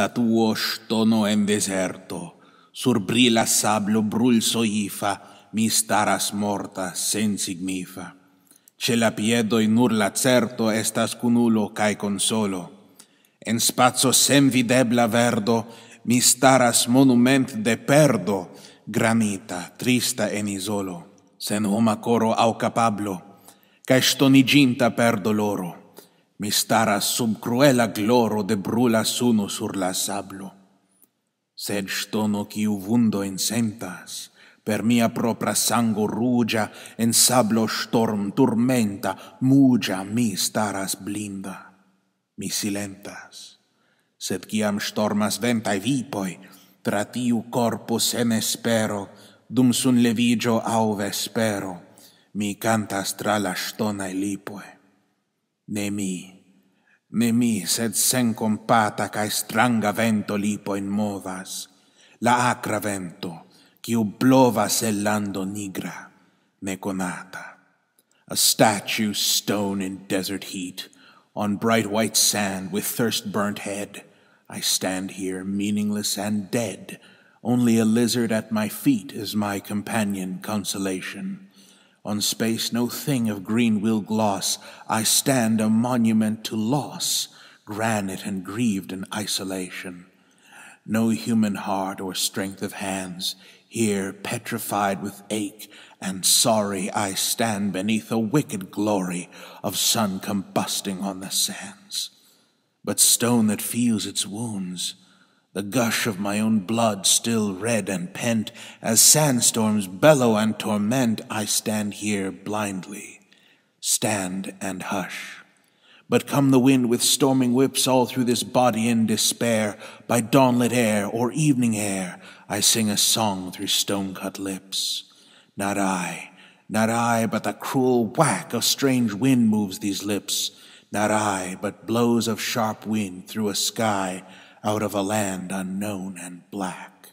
statuo stono en deserto, sur brila sablo brul soifa, mi staras morta sen signifa. Ce la piedo in nur la certo estas cunulo cae consolo. En spazio sem videbla verdo, mi staras monument de perdo, granita, trista en isolo, sen homa coro au capablo, cae stoniginta per doloro mi staras sub cruela gloro de brula suno sur la sablo. Sed stono quiu vundo sentas, per mia propra sango rugia, en sablo storm turmenta, mugia mi staras blinda. Mi silentas, sed quiam stormas vi vipoi, tra tiu corpo sem espero, dum sun levigio au vespero, mi cantas tra la stona e lipoe. ne nemí, Ne sed sen compata cae stranga vento in movas, la acra vento, quiu blovas el lando nigra, neconata. A statue stone in desert heat, on bright white sand with thirst burnt head, I stand here meaningless and dead, only a lizard at my feet is my companion consolation. On space, no thing of green will gloss. I stand a monument to loss, granite and grieved in isolation. No human heart or strength of hands. Here, petrified with ache and sorry, I stand beneath a wicked glory of sun combusting on the sands. But stone that feels its wounds, the gush of my own blood still red and pent, as sandstorms bellow and torment, I stand here blindly, stand and hush. But come the wind with storming whips all through this body in despair, by dawnlit air or evening air, I sing a song through stone-cut lips. Not I, not I, but the cruel whack of strange wind moves these lips. Not I, but blows of sharp wind through a sky out of a land unknown and black.